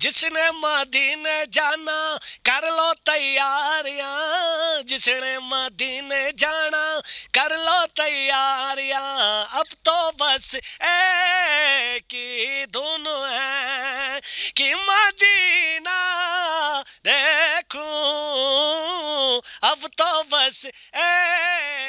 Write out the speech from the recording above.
जिसने मदीने जाना कर लो तैयारियां जिसने मदीने जाना कर लो तैयारियां अब तो बस ए की धुन है कि मदीना देखूं अब तो बस ए